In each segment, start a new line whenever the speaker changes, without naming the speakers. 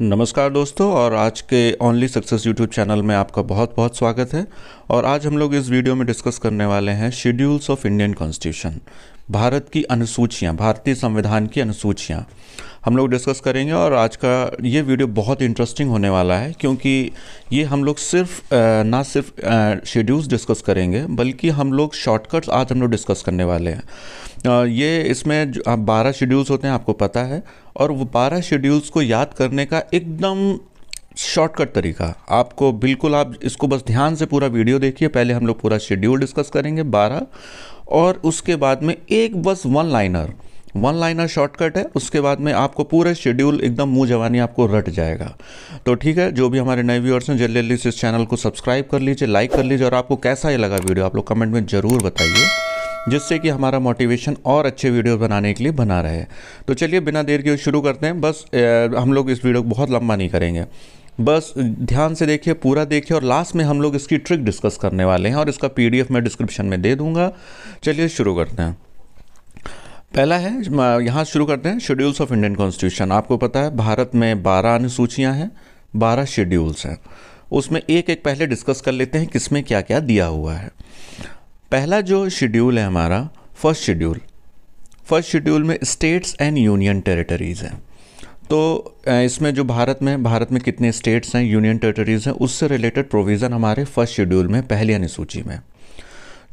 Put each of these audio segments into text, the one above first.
नमस्कार दोस्तों और आज के ओनली सक्सेस यूट्यूब चैनल में आपका बहुत बहुत स्वागत है और आज हम लोग इस वीडियो में डिस्कस करने वाले हैं शेड्यूल्स ऑफ इंडियन कॉन्स्टिट्यूशन भारत की अनुसूचियाँ भारतीय संविधान की अनुसूचियाँ हम लोग डिस्कस करेंगे और आज का ये वीडियो बहुत इंटरेस्टिंग होने वाला है क्योंकि ये हम लोग सिर्फ ना सिर्फ शेड्यूल्स डिस्कस करेंगे बल्कि हम लोग शॉर्टकट्स आज हम लोग डिस्कस करने वाले हैं ये इसमें बारह शेड्यूल्स होते हैं आपको पता है और वो बारह शेड्यूल्स को याद करने का एकदम शॉर्टकट तरीका आपको बिल्कुल आप इसको बस ध्यान से पूरा वीडियो देखिए पहले हम लोग पूरा शेड्यूल डिस्कस करेंगे बारह और उसके बाद में एक बस one liner one liner shortcut है उसके बाद में आपको पूरा शेड्यूल एकदम मुँह जवानी आपको रट जाएगा तो ठीक है जो भी हमारे नए व्यूअर्स हैं जल्दी जल्दी से इस चैनल को सब्सक्राइब कर लीजिए लाइक कर लीजिए और आपको कैसा ये लगा वीडियो आप लोग कमेंट में ज़रूर बताइए जिससे कि हमारा मोटिवेशन और अच्छे वीडियो बनाने के लिए बना रहे तो चलिए बिना देर के शुरू करते हैं बस ए, हम लोग इस वीडियो को बहुत लंबा नहीं करेंगे बस ध्यान से देखिए पूरा देखिए और लास्ट में हम लोग इसकी ट्रिक डिस्कस करने वाले हैं और इसका पीडीएफ मैं डिस्क्रिप्शन में दे दूंगा चलिए शुरू करते हैं पहला है यहाँ शुरू करते हैं शेड्यूल्स ऑफ इंडियन कॉन्स्टिट्यूशन आपको पता है भारत में बारह अनुसूचियाँ हैं बारह शेड्यूल्स हैं उसमें एक एक पहले डिस्कस कर लेते हैं किसमें क्या क्या दिया हुआ है पहला जो शेड्यूल है हमारा फर्स्ट शेड्यूल फर्स्ट शेड्यूल में स्टेट्स एंड यूनियन टेरिटरीज़ हैं तो इसमें जो भारत में भारत में कितने स्टेट्स हैं यूनियन टेरिटरीज़ हैं उससे रिलेटेड प्रोविज़न हमारे फर्स्ट शेड्यूल में पहली अनुसूची में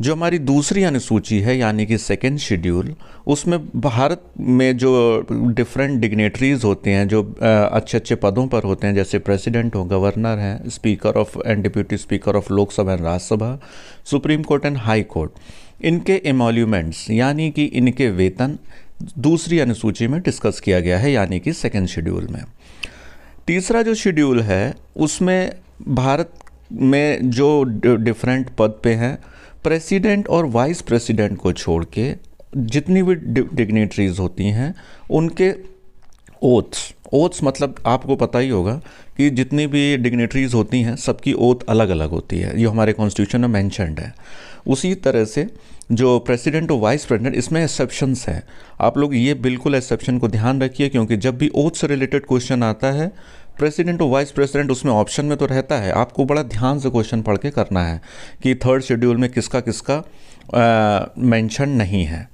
जो हमारी दूसरी अनुसूची है यानी कि सेकेंड शेड्यूल उसमें भारत में जो डिफरेंट डिग्नेटरीज़ होते हैं जो अच्छे अच्छे पदों पर होते हैं जैसे प्रेसिडेंट हो गवर्नर हैं speaker of and deputy speaker of Lok Sabha and Rajya Sabha supreme court and high court इनके एमोल्यूमेंट्स यानी कि इनके वेतन दूसरी अनुसूची में डिस्कस किया गया है यानी कि सेकेंड शेड्यूल में तीसरा जो शेड्यूल है उसमें भारत में जो डिफरेंट पद पे हैं प्रेसिडेंट और वाइस प्रेसिडेंट को छोड़ के जितनी भी डिग्नेटरीज होती हैं उनके ओथ्स ओथ्स मतलब आपको पता ही होगा कि जितनी भी डिग्नेटरीज होती हैं सबकी ओथ अलग अलग होती है ये हमारे कॉन्स्टिट्यूशन में मैंशनड है उसी तरह से जो प्रेसिडेंट और वाइस प्रेसिडेंट इसमें एक्सेप्शंस हैं आप लोग ये बिल्कुल एक्सेप्शन को ध्यान रखिए क्योंकि जब भी ओथ से रिलेटेड क्वेश्चन आता है प्रेसिडेंट और वाइस प्रेसिडेंट उसमें ऑप्शन में तो रहता है आपको बड़ा ध्यान से क्वेश्चन पढ़ के करना है कि थर्ड शेड्यूल में किसका किसका मैंशन नहीं है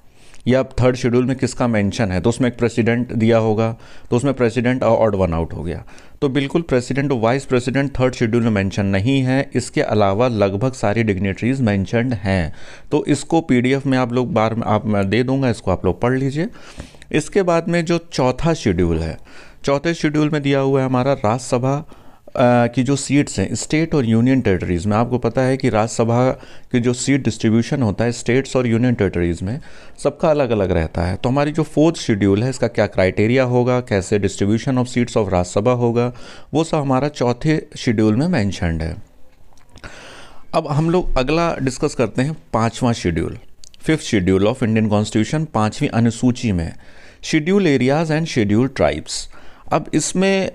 या थर्ड शेड्यूल में किसका मेंशन है तो उसमें एक प्रेसिडेंट दिया होगा तो उसमें प्रेसिडेंट और वन आउट हो गया तो बिल्कुल president vice president third schedule में मेंशन नहीं है इसके अलावा लगभग सारी डिग्नेटरीज मेंशनड हैं तो इसको पीडीएफ में आप लोग बार में आप मैं दे दूंगा इसको आप लोग पढ़ लीजिए इसके बाद में जो चौथा शेड्यूल है चौथे शेड्यूल में दिया हुआ है हमारा राज्यसभा की जो सीट्स हैं स्टेट और यूनियन टेरिटरीज़ में आपको पता है कि राज्यसभा की जो सीट डिस्ट्रीब्यूशन होता है स्टेट्स और यूनियन टेरिटरीज़ में सबका अलग अलग रहता है तो हमारी जो फोर्थ शेड्यूल है इसका क्या क्राइटेरिया होगा कैसे distribution of seats of Rajya Sabha होगा वो सब हमारा चौथे शेड्यूल में मैंशनड है अब हम लोग अगला डिस्कस करते हैं पाँचवा schedule fifth schedule of Indian constitution पाँचवीं अनुसूची में schedule areas and schedule tribes अब इसमें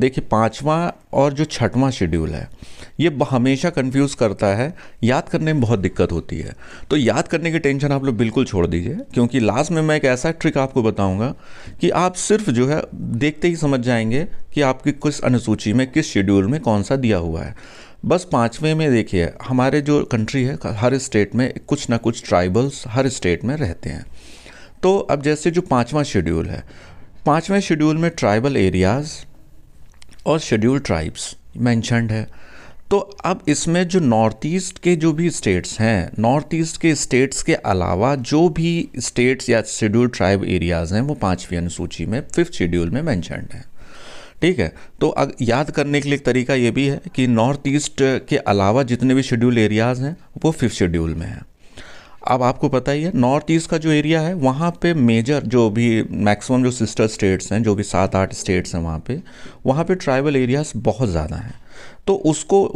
देखिए पाँचवा और जो छठवां शेड्यूल है ये हमेशा कंफ्यूज करता है याद करने में बहुत दिक्कत होती है तो याद करने की टेंशन आप लोग बिल्कुल छोड़ दीजिए क्योंकि लास्ट में मैं एक ऐसा ट्रिक आपको बताऊंगा कि आप सिर्फ जो है देखते ही समझ जाएंगे कि आपकी किस अनुसूची में किस शेड्यूल में कौन सा दिया हुआ है बस पाँचवें में देखिए हमारे जो कंट्री है हर स्टेट में कुछ ना कुछ ट्राइबल्स हर स्टेट में रहते हैं तो अब जैसे जो पाँचवा शेड्यूल है पाँचवें शेड्यूल में ट्राइबल एरियाज़ और शेड्यूल ट्राइब्स मैंशनड है तो अब इसमें जो नॉर्थ ईस्ट के जो भी स्टेट्स हैं नॉर्थ ईस्ट के स्टेट्स के अलावा जो भी स्टेट्स या शेड्यूल ट्राइब एरियाज़ हैं वो पाँचवीं अनुसूची में फिफ्थ शेड्यूल में मैंशनड है ठीक है तो अग, याद करने के लिए एक तरीका ये भी है कि नॉर्थ ईस्ट के अलावा जितने भी शेड्यूल एरियाज़ हैं वो फिफ्थ शेड्यूल में हैं अब आपको पता ही है नॉर्थ ईस्ट का जो एरिया है वहाँ पे मेजर जो भी मैक्सिमम जो सिस्टर स्टेट्स हैं जो भी सात आठ स्टेट्स हैं वहाँ पे वहाँ पे ट्राइबल एरियाज़ बहुत ज़्यादा हैं तो उसको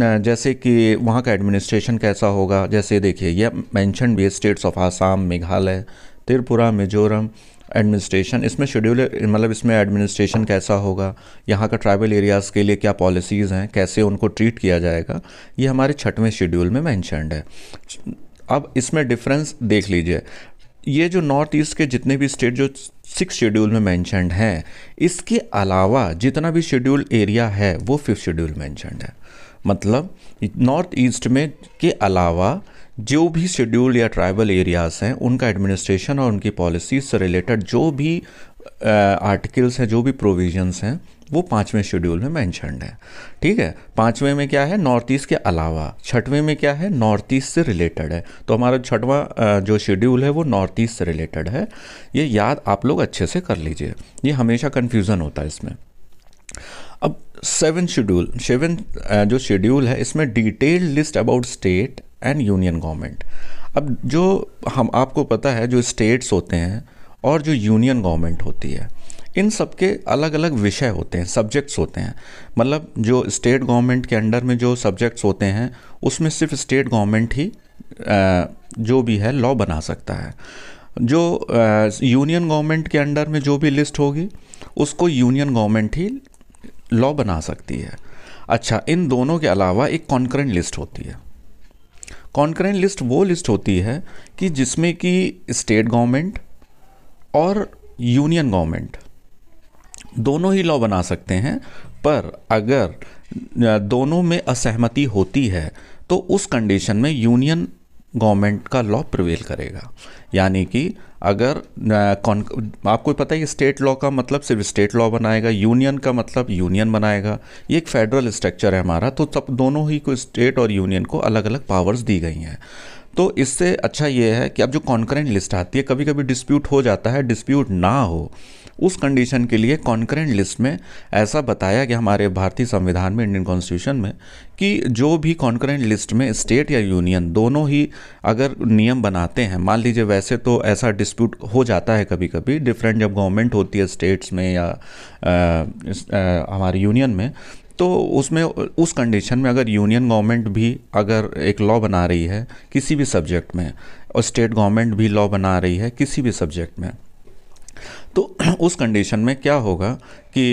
जैसे कि वहाँ का एडमिनिस्ट्रेशन कैसा होगा जैसे देखिए यह मैंशन भी states of Assam Meghalaya Tripura Mizoram administration इसमें शेड्यूल मतलब इसमें एडमिनिस्ट्रेशन कैसा होगा यहाँ का ट्राइबल एरियाज़ के लिए क्या पॉलिसीज़ हैं कैसे उनको ट्रीट किया जाएगा ये हमारे छठवें शेड्यूल में मैंशनड है अब इसमें डिफरेंस देख लीजिए ये जो नॉर्थ ईस्ट के जितने भी स्टेट जो सिक्स शेड्यूल में मैंशनड हैं इसके अलावा जितना भी शेड्यूल एरिया है वो फिफ्थ शेड्यूल मैंशनड है मतलब नॉर्थ ईस्ट में के अलावा जो भी शेड्यूल या ट्राइबल एरियाज़ हैं उनका एडमिनिस्ट्रेशन और उनकी पॉलिसी से रिलेटेड जो भी आर्टिकल्स हैं जो भी प्रोविजंस हैं वो पाँचवें शेड्यूल में मैंशनड है ठीक है पाँचवें में क्या है नॉर्थ ईस्ट के अलावा छठवें में क्या है नॉर्थ ईस्ट से रिलेटेड है तो हमारा छठवां जो शेड्यूल है वो नॉर्थ ईस्ट से रिलेटेड है ये याद आप लोग अच्छे से कर लीजिए ये हमेशा कन्फ्यूज़न होता है इसमें अब सेवन शेड्यूल सेवन जो शेड्यूल है इसमें detailed list about state and union government अब जो हम आपको पता है जो स्टेट्स होते हैं और जो यूनियन गवर्नमेंट होती है इन सब के अलग अलग विषय होते हैं सब्जेक्ट्स होते हैं मतलब जो स्टेट गवर्नमेंट के अंडर में जो सब्जेक्ट्स होते हैं उसमें सिर्फ स्टेट गवर्नमेंट ही जो भी है लॉ बना सकता है जो यूनियन गवर्नमेंट के अंडर में जो भी लिस्ट होगी उसको यूनियन गवर्नमेंट ही लॉ बना सकती है अच्छा इन दोनों के अलावा एक कॉन्करेंट लिस्ट होती है कॉन्करेंट लिस्ट वो लिस्ट होती है कि जिसमें कि स्टेट गवर्नमेंट और यूनियन गवर्नमेंट दोनों ही लॉ बना सकते हैं पर अगर दोनों में असहमति होती है तो उस कंडीशन में यूनियन गवर्नमेंट का लॉ प्रिवेल करेगा यानी कि अगर कौन आपको पता है स्टेट लॉ का मतलब सिर्फ स्टेट लॉ बनाएगा यूनियन का मतलब यूनियन बनाएगा ये एक फेडरल स्ट्रक्चर है हमारा तो तब दोनों ही को स्टेट और यूनियन को अलग अलग पावर्स दी गई हैं तो इससे अच्छा ये है कि अब जो कॉन्करेंट लिस्ट आती है कभी कभी डिस्प्यूट हो जाता है डिस्प्यूट ना हो उस कंडीशन के लिए कॉन्करेंट लिस्ट में ऐसा बताया गया हमारे भारतीय संविधान में इंडियन कॉन्स्टिट्यूशन में कि जो भी कॉन्करेंट लिस्ट में स्टेट या यूनियन दोनों ही अगर नियम बनाते हैं मान लीजिए वैसे तो ऐसा डिस्प्यूट हो जाता है कभी कभी डिफरेंट जब गवर्नमेंट होती है स्टेट्स में या हमारे हमारी यूनियन में तो उसमें उस कंडीशन में अगर यूनियन गवर्नमेंट भी अगर एक लॉ बना रही है किसी भी सब्जेक्ट में और स्टेट गवर्नमेंट भी लॉ बना रही है किसी भी सब्जेक्ट में तो उस कंडीशन में क्या होगा कि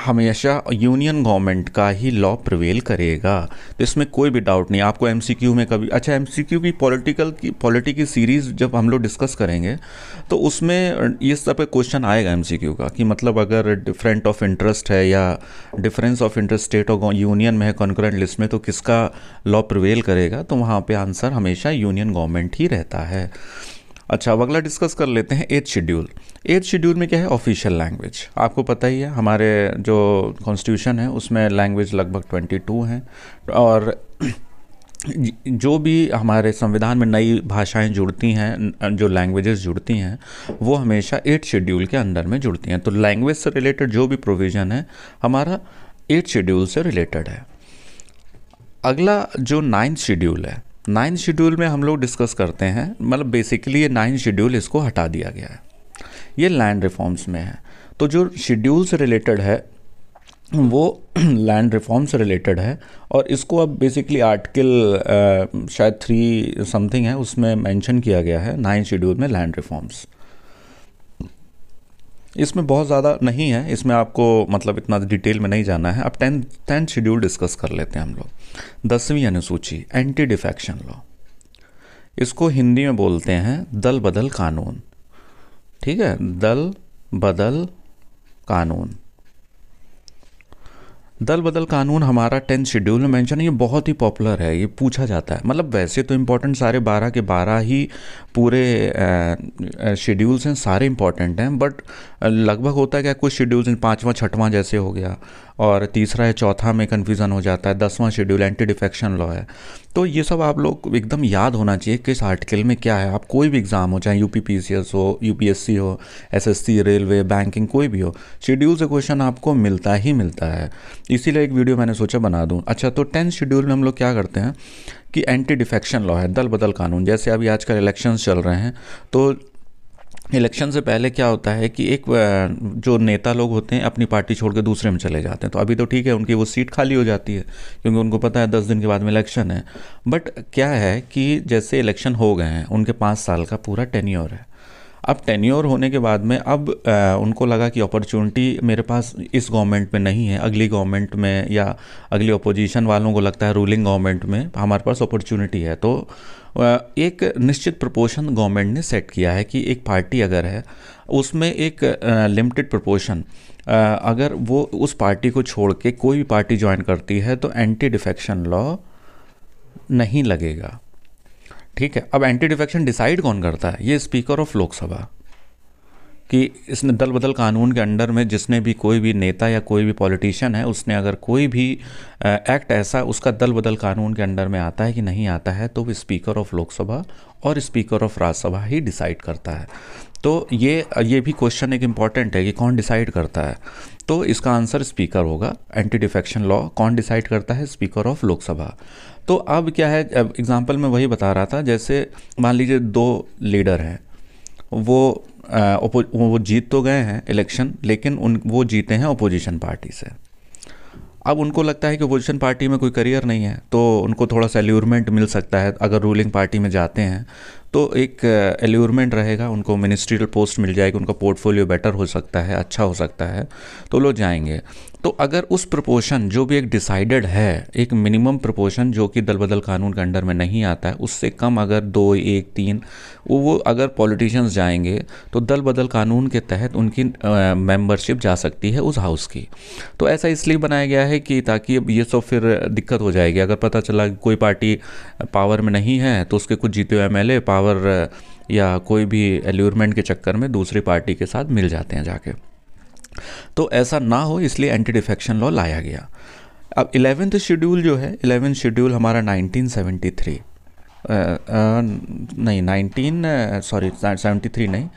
हमेशा यूनियन गवर्नमेंट का ही लॉ प्रिवेल करेगा तो इसमें कोई भी डाउट नहीं आपको एमसीक्यू में कभी अच्छा एमसीक्यू की पॉलिटिकल की पॉलिटी की सीरीज़ जब हम लोग डिस्कस करेंगे तो उसमें ये सब क्वेश्चन आएगा एमसीक्यू का कि मतलब अगर डिफरेंट ऑफ इंटरेस्ट है या डिफरेंस ऑफ इंटरेस्ट स्टेट और यूनियन में है कॉन्करेंट लिस्ट में तो किसका लॉ प्रिवेल करेगा तो वहाँ पर आंसर हमेशा यूनियन गवर्नमेंट ही रहता है अच्छा अब अगला डिस्कस कर लेते हैं एथ शेड्यूल एथ शेड्यूल में क्या है ऑफिशियल लैंग्वेज आपको पता ही है हमारे जो कॉन्स्टिट्यूशन है उसमें लैंग्वेज लगभग ट्वेंटी टू हैं और जो भी हमारे संविधान में नई भाषाएं जुड़ती हैं जो लैंग्वेजेस जुड़ती हैं वो हमेशा एट शेड्यूल के अंदर में जुड़ती हैं तो लैंग्वेज से रिलेटेड जो भी प्रोविज़न है हमारा एट शेड्यूल से रिलेटेड है अगला जो नाइन्थ शेड्यूल है नाइन्थ शेड्यूल में हम लोग डिस्कस करते हैं मतलब बेसिकली ये नाइन्थ शेड्यूल इसको हटा दिया गया है ये लैंड रिफॉर्म्स में है तो जो शेड्यूल से रिलेटेड है वो लैंड रिफॉर्म से रिलेटेड है और इसको अब बेसिकली आर्टिकल शायद थ्री समथिंग है उसमें मेंशन किया गया है नाइन शेड्यूल में लैंड रिफॉर्म्स इसमें बहुत ज़्यादा नहीं है इसमें आपको मतलब इतना डिटेल में नहीं जाना है अब टें टेंथ शेड्यूल डिस्कस कर लेते हैं हम लोग दसवीं अनुसूची एंटी डिफेक्शन लॉ इसको हिंदी में बोलते हैं दल बदल कानून ठीक है दल बदल कानून दल बदल कानून हमारा टेंथ शेड्यूल में मेंशन है ये बहुत ही पॉपुलर है ये पूछा जाता है मतलब वैसे तो इम्पोर्टेंट सारे बारह के बारह ही पूरे शेड्यूल्स हैं सारे इम्पॉर्टेंट हैं बट लगभग होता है क्या कुछ इन पाँचवा छठवा जैसे हो गया और तीसरा या चौथा में कन्फ्यूज़न हो जाता है दसवां शेड्यूल एंटी डिफेक्शन लॉ है तो ये सब आप लोग एकदम याद होना चाहिए किस आर्टिकल में क्या है आप कोई भी एग्ज़ाम हो चाहे यू पी हो यू हो एस रेलवे बैंकिंग कोई भी हो शेड्यूल से क्वेश्चन आपको मिलता ही मिलता है इसीलिए एक वीडियो मैंने सोचा बना दूँ अच्छा तो टेंथ शेड्यूल में हम लोग क्या करते हैं कि एंटी डिफेक्शन लॉ है दल बदल कानून जैसे अभी आजकल इलेक्शंस चल रहे हैं तो इलेक्शन से पहले क्या होता है कि एक जो नेता लोग होते हैं अपनी पार्टी छोड़ के दूसरे में चले जाते हैं तो अभी तो ठीक है उनकी वो सीट खाली हो जाती है क्योंकि उनको पता है दस दिन के बाद में इलेक्शन है बट क्या है कि जैसे इलेक्शन हो गए हैं उनके पाँच साल का पूरा टेन्योर है अब टेन्योर होने के बाद में अब आ, उनको लगा कि अपॉर्चुनिटी मेरे पास इस गवर्नमेंट में नहीं है अगली गवर्नमेंट में या अगली अपोजिशन वालों को लगता है रूलिंग गवर्नमेंट में हमारे पास अपॉर्चुनिटी है तो एक निश्चित प्रपोर्शन गवर्नमेंट ने सेट किया है कि एक पार्टी अगर है उसमें एक लिमिटेड प्रपोर्शन अगर वो उस पार्टी को छोड़ के कोई भी पार्टी ज्वाइन करती है तो एंटी डिफेक्शन लॉ नहीं लगेगा ठीक है अब एंटी डिफेक्शन डिसाइड कौन करता है ये स्पीकर ऑफ लोकसभा कि इसने दल बदल कानून के अंडर में जिसने भी कोई भी नेता या कोई भी पॉलिटिशियन है उसने अगर कोई भी एक्ट ऐसा उसका दल बदल कानून के अंडर में आता है कि नहीं आता है तो वो स्पीकर ऑफ लोकसभा और स्पीकर ऑफ राज्यसभा ही डिसाइड करता है तो ये ये भी क्वेश्चन एक इम्पॉर्टेंट है कि कौन डिसाइड करता है तो इसका आंसर स्पीकर होगा एंटी डिफेक्शन लॉ कौन डिसाइड करता है स्पीकर ऑफ लोकसभा तो अब क्या है एग्जाम्पल में वही बता रहा था जैसे मान लीजिए दो लीडर हैं वो आ, वो जीत तो गए हैं इलेक्शन लेकिन उन वो जीते हैं अपोजिशन पार्टी से अब उनको लगता है कि अपोजिशन पार्टी में कोई करियर नहीं है तो उनको थोड़ा सा एल्यूरमेंट मिल सकता है अगर रूलिंग पार्टी में जाते हैं तो एक एल्यूरमेंट रहेगा उनको मिनिस्ट्रियल पोस्ट मिल जाएगी उनका पोर्टफोलियो बेटर हो सकता है अच्छा हो सकता है तो लोग जाएंगे तो अगर उस प्रपोर्शन जो भी एक डिसाइडेड है एक मिनिमम प्रपोर्शन जो कि दल बदल कानून के अंडर में नहीं आता है उससे कम अगर दो एक तीन वो वो अगर पॉलिटिशियंस जाएंगे तो दल बदल कानून के तहत उनकी मेंबरशिप जा सकती है उस हाउस की तो ऐसा इसलिए बनाया गया है कि ताकि अब ये सब फिर दिक्कत हो जाएगी अगर पता चला कोई पार्टी पावर में नहीं है तो उसके कुछ जीते हुए एम पावर पावर या कोई भी एल्यूरमेंट के चक्कर में दूसरी पार्टी के साथ मिल जाते हैं जाके तो ऐसा ना हो इसलिए एंटी डिफेक्शन लॉ लाया गया अब इलेवेंथ शेड्यूल जो है इलेवेंथ शेड्यूल हमारा 1973 आ, आ, नहीं 19 सॉरी 73 नहीं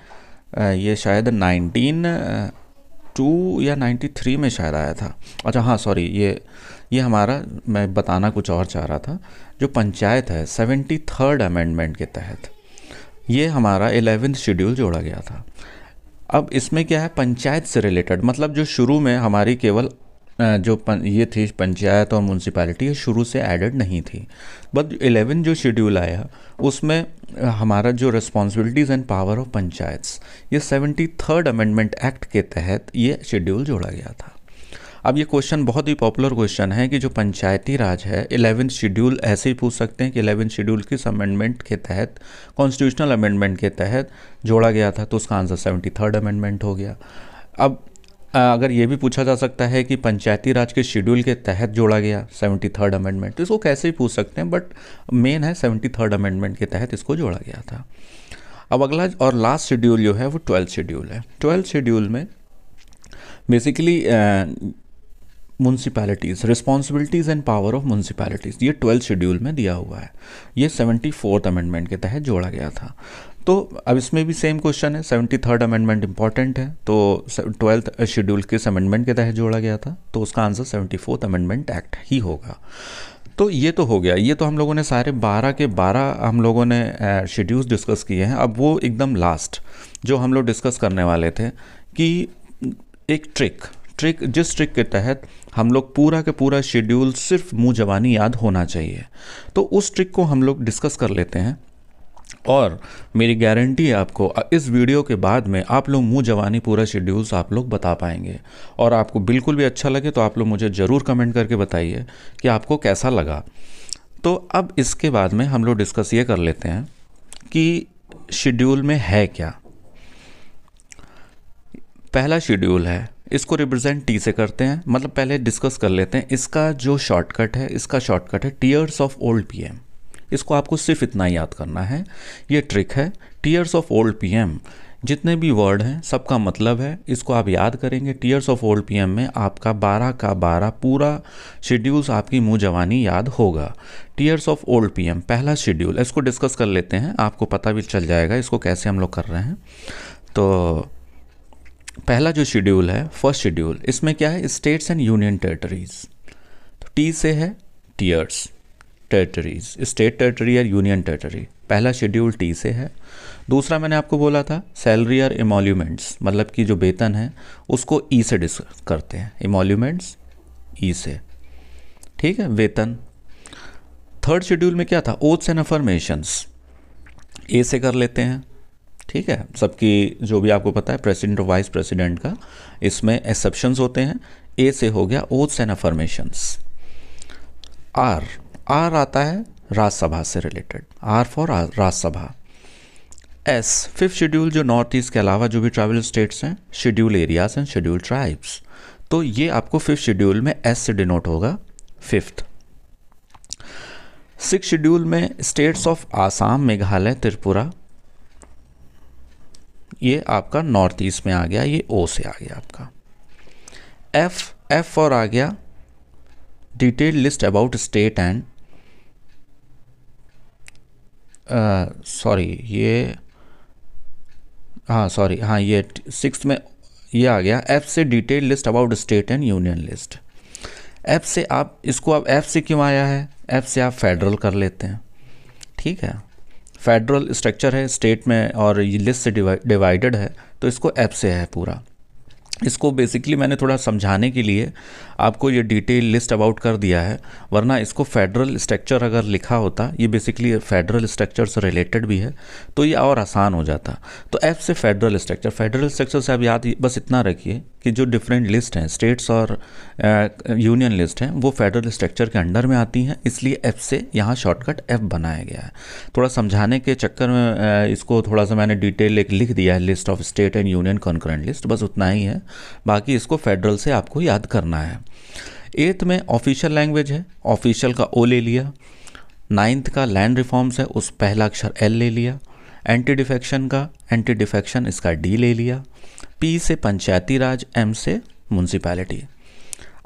आ, ये शायद 19 टू या 93 में शायद आया था अच्छा हाँ सॉरी ये ये हमारा मैं बताना कुछ और चाह रहा था जो पंचायत है सेवेंटी थर्ड अमेंडमेंट के तहत ये हमारा एलेवेंथ शेड्यूल जोड़ा गया था अब इसमें क्या है पंचायत से रिलेटेड मतलब जो शुरू में हमारी केवल जो पन, ये थी पंचायत और म्यूनसिपैलिटी ये शुरू से एडेड नहीं थी बट एलेवन जो शेड्यूल आया उसमें हमारा जो responsibilities and power of panchayat ये सेवेंटी थर्ड अमेंडमेंट एक्ट के तहत ये शेड्यूल जोड़ा गया था अब ये क्वेश्चन बहुत ही पॉपुलर क्वेश्चन है कि जो पंचायती राज है इलेवेंथ शेड्यूल ऐसे ही पूछ सकते हैं कि इलेवेंथ शेड्यूल किस अमेंडमेंट के तहत कॉन्स्टिट्यूशनल अमेंडमेंट के तहत जोड़ा गया था तो उसका आंसर सेवेंटी थर्ड अमेंडमेंट हो गया अब अगर ये भी पूछा जा सकता है कि पंचायती राज के शेड्यूल के तहत जोड़ा गया सेवेंटी थर्ड अमेंडमेंट तो इसको कैसे ही पूछ सकते हैं बट मेन है सेवेंटी थर्ड अमेंडमेंट के तहत इसको जोड़ा गया था अब अगला और लास्ट शेड्यूल जो है वो ट्वेल्थ शेड्यूल है ट्वेल्थ शेड्यूल में basically municipalities responsibilities and power of municipalities ये ट्वेल्थ शेड्यूल में दिया हुआ है ये सेवेंटी फोर्थ अमेंडमेंट के तहत जोड़ा गया था तो अब इसमें भी सेम क्वेश्चन है सेवेंटी थर्ड अमेंडमेंट इंपॉर्टेंट है तो ट्वेल्थ शेड्यूल किस अमेंडमेंट के तहत जोड़ा गया था तो उसका answer seventy fourth amendment act ही होगा तो ये तो हो गया ये तो हम लोगों ने सारे बारह के बारह हम लोगों ने शेड्यूल्स डिस्कस किए हैं अब वो एकदम लास्ट जो हम लोग डिस्कस करने वाले थे कि एक ट्रिक ट्रिक जिस ट्रिक के तहत हम लोग पूरा के पूरा शेड्यूल सिर्फ मुँह जवानी याद होना चाहिए तो उस ट्रिक को हम लोग डिस्कस कर लेते हैं और मेरी गारंटी है आपको इस वीडियो के बाद में आप लोग मुँह जवानी पूरा शेड्यूल्स आप लोग बता पाएंगे और आपको बिल्कुल भी अच्छा लगे तो आप लोग मुझे ज़रूर कमेंट करके बताइए कि आपको कैसा लगा तो अब इसके बाद में हम लोग डिस्कस ये कर लेते हैं कि शेड्यूल में है क्या पहला शेड्यूल है इसको रिप्रेजेंट टी से करते हैं मतलब पहले डिस्कस कर लेते हैं इसका जो शॉर्टकट है इसका शॉर्टकट है टीयर्स ऑफ ओल्ड पी इसको आपको सिर्फ इतना याद करना है ये ट्रिक है टीयर्स ऑफ ओल्ड पी जितने भी वर्ड हैं सबका मतलब है इसको आप याद करेंगे टीयर्स ऑफ ओल्ड पीएम में आपका 12 का 12 पूरा शेड्यूल्स आपकी मुँह जवानी याद होगा टीयर्स ऑफ ओल्ड पीएम पहला शेड्यूल इसको डिस्कस कर लेते हैं आपको पता भी चल जाएगा इसको कैसे हम लोग कर रहे हैं तो पहला जो शेड्यूल है फर्स्ट शेड्यूल इसमें क्या है स्टेट्स एंड यूनियन टेरिटरीज तो टी से है टीयर्स टेरिटरीज स्टेट टेरिटरी और यूनियन टेरिटरी पहला शेड्यूल टी से है दूसरा मैंने आपको बोला था सैलरी और इमोल्यूमेंट्स मतलब कि जो वेतन है उसको ई e से डिस करते हैं इमोल्यूमेंट्स ई e से ठीक है वेतन थर्ड शेड्यूल में क्या था ओथ्स एंड अफर्मेशंस ए से कर लेते हैं ठीक है सबकी जो भी आपको पता है प्रेसिडेंट और वाइस प्रेसिडेंट का इसमें एक्सेप्शंस होते हैं ए से हो गया oaths and affirmations R R आता है राज्यसभा से related R for Rajya Sabha S fifth schedule जो नॉर्थ ईस्ट के अलावा जो भी ट्राइबल स्टेट्स हैं schedule areas and schedule tribes तो ये आपको फिफ्थ शेड्यूल में एस से डिनोट होगा फिफ्थ सिक्स शेड्यूल में स्टेट्स ऑफ आसाम मेघालय त्रिपुरा ये आपका नॉर्थ ईस्ट में आ गया ये ओ से आ गया आपका एफ एफ और आ गया detail list about state and sorry ये हाँ सॉरी हाँ ये सिक्स में ये आ गया एफ से detail list about state and union list F से आप इसको आप एफ से क्यों आया है एफ से आप फेडरल कर लेते हैं ठीक है फेडरल स्ट्रक्चर है स्टेट में और ये लिस्ट से डिवाइडेड है तो इसको एप से है पूरा इसको बेसिकली मैंने थोड़ा समझाने के लिए आपको ये डिटेल लिस्ट अबाउट कर दिया है वरना इसको फेडरल स्ट्रक्चर अगर लिखा होता ये बेसिकली फेडरल स्ट्रक्चर से रिलेटेड भी है तो ये और आसान हो जाता तो एफ से फेडरल स्ट्रक्चर फेडरल स्ट्रक्चर से आप याद बस इतना रखिए कि जो डिफरेंट लिस्ट हैं स्टेट्स और यूनियन लिस्ट हैं वो फेडरल स्ट्रक्चर के अंडर में आती हैं इसलिए एफ़ से यहाँ शॉर्टकट एफ़ बनाया गया है थोड़ा समझाने के चक्कर में इसको थोड़ा सा मैंने डिटेल एक लिख दिया है list of state and union concurrent list बस उतना ही है बाकी इसको फेडरल से आपको याद करना है एट्थ में ऑफिशियल लैंग्वेज है ऑफिशियल का ओ ले लिया नाइन्थ का लैंड रिफॉर्म्स है उस पहला अक्षर एल ले लिया एंटी डिफेक्शन का एंटी डिफेक्शन इसका डी ले लिया पी से पंचायती राज एम से म्यूनसिपैलिटी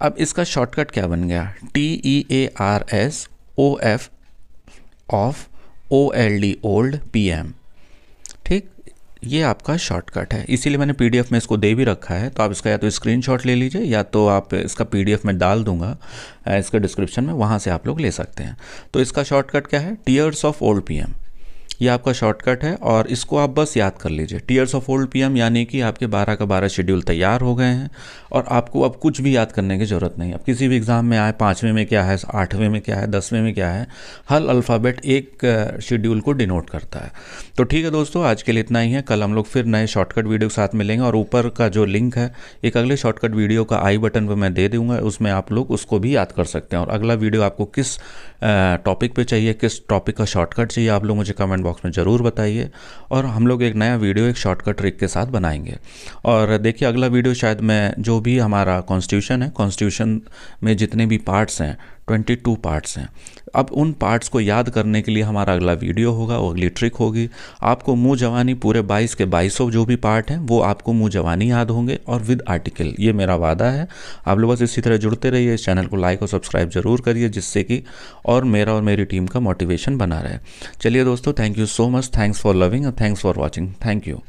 अब इसका शॉर्टकट क्या बन गया T E A R S O F of O L D old P M ये आपका शॉर्टकट है इसीलिए मैंने पीडीएफ में इसको दे भी रखा है तो आप इसका या तो स्क्रीनशॉट ले लीजिए या तो आप इसका पीडीएफ में डाल दूंगा इसका डिस्क्रिप्शन में वहाँ से आप लोग ले सकते हैं तो इसका शॉर्टकट क्या है टीयर्स ऑफ ओल्ड पीएम ये आपका शॉर्टकट है और इसको आप बस याद कर लीजिए टीयर्स ऑफ ओल्ड पीएम यानी कि आपके 12 का 12 शेड्यूल तैयार हो गए हैं और आपको अब कुछ भी याद करने की ज़रूरत नहीं अब किसी भी एग्ज़ाम में आए पाँचवें में क्या है आठवें में क्या है दसवें में क्या है हर अल्फ़ाबेट एक शेड्यूल को डिनोट करता है तो ठीक है दोस्तों आज के लिए इतना ही है कल हम लोग फिर नए शॉर्टकट वीडियो के साथ मिलेंगे और ऊपर का जो लिंक है एक अगले शॉर्टकट वीडियो का आई बटन पर मैं दे दूंगा उसमें आप लोग उसको भी याद कर सकते हैं और अगला वीडियो आपको किस टॉपिक पर चाहिए किस टॉपिक का शॉर्टकट चाहिए आप लोग मुझे कमेंट बॉक्स में ज़रूर बताइए और हम लोग एक नया वीडियो एक शॉर्टकट ट्रिक के साथ बनाएंगे और देखिए अगला वीडियो शायद मैं जो भी हमारा कॉन्स्टिट्यूशन है कॉन्स्टिट्यूशन में जितने भी पार्ट्स हैं ट्वेंटी टू पार्ट्स हैं अब उन पार्ट्स को याद करने के लिए हमारा अगला वीडियो होगा वो अगली ट्रिक होगी आपको मुँह जवानी पूरे बाईस के बाईसों जो भी पार्ट हैं वो आपको मुँह जवानी याद होंगे और विद आर्टिकल ये मेरा वादा है आप लोग बस इसी तरह जुड़ते रहिए इस चैनल को लाइक और सब्सक्राइब ज़रूर करिए जिससे कि और मेरा और मेरी टीम का मोटिवेशन बना रहे चलिए दोस्तों thank you so much thanks for loving और thanks for watching thank you